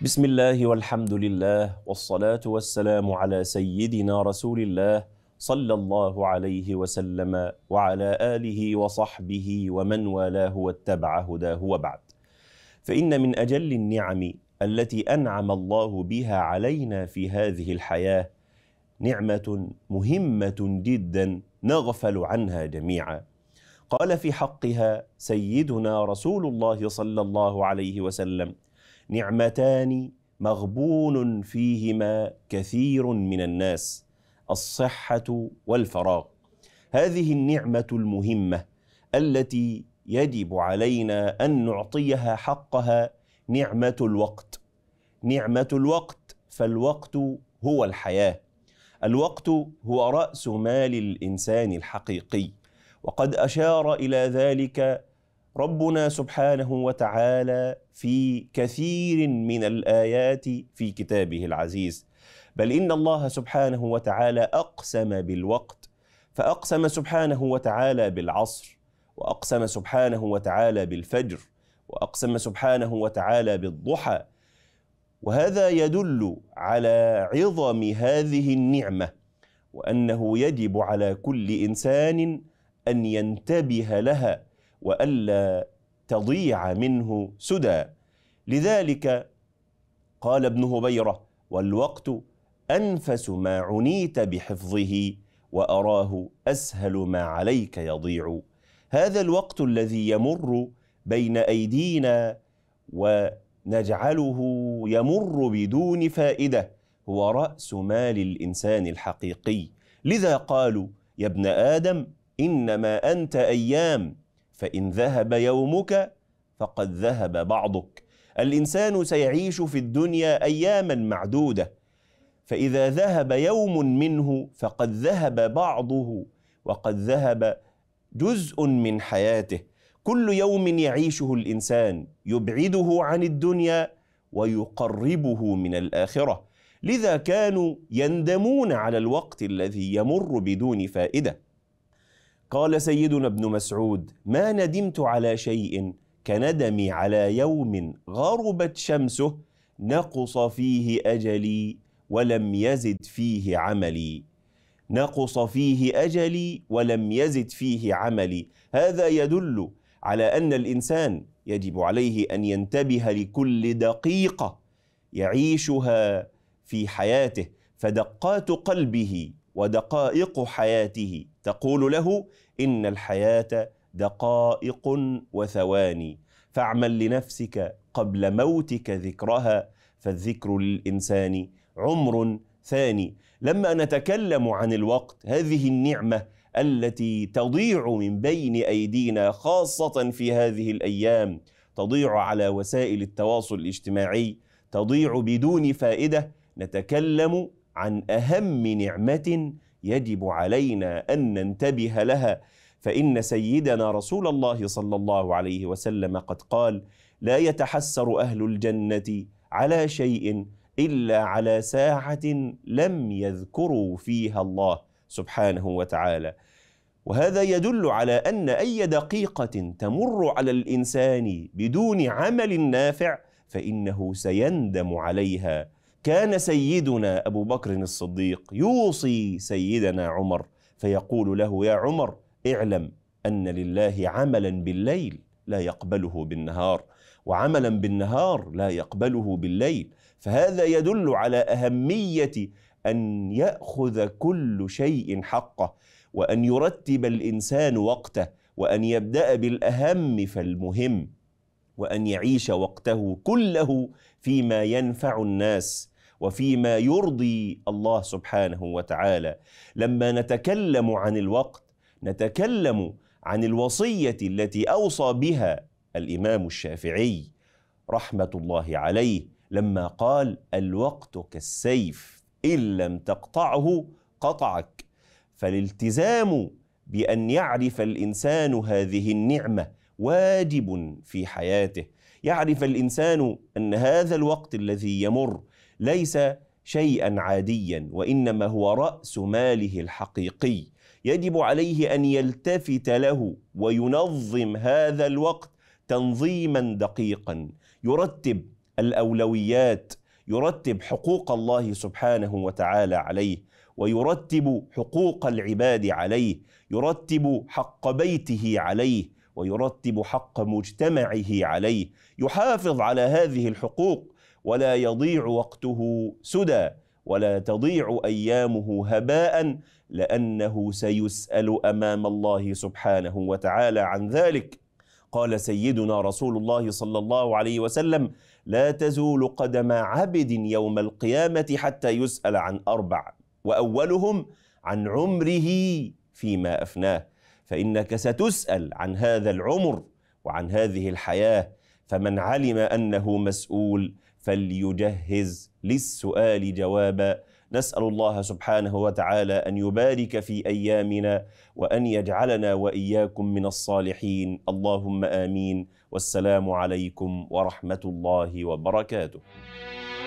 بسم الله والحمد لله والصلاة والسلام على سيدنا رسول الله صلى الله عليه وسلم وعلى آله وصحبه ومن والاه واتبع هداه وبعد فإن من أجل النعم التي أنعم الله بها علينا في هذه الحياة نعمة مهمة جدا نغفل عنها جميعا قال في حقها سيدنا رسول الله صلى الله عليه وسلم نعمتان مغبون فيهما كثير من الناس الصحه والفراغ هذه النعمه المهمه التي يجب علينا ان نعطيها حقها نعمه الوقت نعمه الوقت فالوقت هو الحياه الوقت هو راس مال الانسان الحقيقي وقد اشار الى ذلك ربنا سبحانه وتعالى في كثير من الايات في كتابه العزيز بل ان الله سبحانه وتعالى اقسم بالوقت فاقسم سبحانه وتعالى بالعصر واقسم سبحانه وتعالى بالفجر واقسم سبحانه وتعالى بالضحى وهذا يدل على عظم هذه النعمه وانه يجب على كل انسان ان ينتبه لها والا تضيع منه سدى لذلك قال ابن هبيره والوقت انفس ما عنيت بحفظه واراه اسهل ما عليك يضيع هذا الوقت الذي يمر بين ايدينا ونجعله يمر بدون فائده هو راس مال الانسان الحقيقي لذا قالوا يا ابن ادم انما انت ايام فإن ذهب يومك فقد ذهب بعضك الإنسان سيعيش في الدنيا أياما معدودة فإذا ذهب يوم منه فقد ذهب بعضه وقد ذهب جزء من حياته كل يوم يعيشه الانسان يبعده عن الدنيا ويقربه من الاخره لذا كانوا يندمون على الوقت الذي يمر بدون فائده قال سيدنا ابن مسعود ما ندمت على شيء كندمي على يوم غربت شمسه نقص فيه اجلي ولم يزد فيه عملي نقص فيه اجلي ولم يزد فيه عملي هذا يدل على ان الانسان يجب عليه ان ينتبه لكل دقيقه يعيشها في حياته فدقات قلبه ودقائق حياته تقول له ان الحياه دقائق وثواني فاعمل لنفسك قبل موتك ذكرها فالذكر للانسان عمر ثاني لما نتكلم عن الوقت هذه النعمه التي تضيع من بين ايدينا خاصه في هذه الايام تضيع على وسائل التواصل الاجتماعي تضيع بدون فائده نتكلم عن اهم نعمه يجب علينا ان ننتبه لها فان سيدنا رسول الله صلى الله عليه وسلم قد قال لا يتحسر اهل الجنه على شيء الا على ساعه لم يذكروا فيها الله سبحانه وتعالى وهذا يدل على ان اي دقيقه تمر على الانسان بدون عمل نافع فانه سيندم عليها كان سيدنا أبو بكر الصديق يوصي سيدنا عمر فيقول له يا عمر اعلم أن لله عملا بالليل لا يقبله بالنهار وعملا بالنهار لا يقبله بالليل فهذا يدل على أهمية أن يأخذ كل شيء حقه وأن يرتب الإنسان وقته وأن يبدأ بالأهم فالمهم وأن يعيش وقته كله فيما ينفع الناس وفيما يرضي الله سبحانه وتعالى لما نتكلم عن الوقت نتكلم عن الوصيه التي اوصى بها الامام الشافعي رحمه الله عليه لما قال الوقت كالسيف ان لم تقطعه قطعك فالالتزام بان يعرف الانسان هذه النعمه واجب في حياته يعرف الانسان ان هذا الوقت الذي يمر ليس شيئا عاديا وانما هو راس ماله الحقيقي يجب عليه ان يلتفت له وينظم هذا الوقت تنظيما دقيقا يرتب الاولويات يرتب حقوق الله سبحانه وتعالى عليه ويرتب حقوق العباد عليه يرتب حق بيته عليه ويرتب حق مجتمعه عليه يحافظ على هذه الحقوق ولا يضيع وقته سدى ولا تضيع ايامه هباء لانه سيسال امام الله سبحانه وتعالى عن ذلك قال سيدنا رسول الله صلى الله عليه وسلم لا تزول قدم عبد يوم القيامه حتى يسال عن اربع واولهم عن عمره فيما افناه فانك ستسال عن هذا العمر وعن هذه الحياه فمن علم انه مسؤول فليجهز للسؤال جوابا نسال الله سبحانه وتعالى ان يبارك في ايامنا وان يجعلنا واياكم من الصالحين اللهم امين والسلام عليكم ورحمه الله وبركاته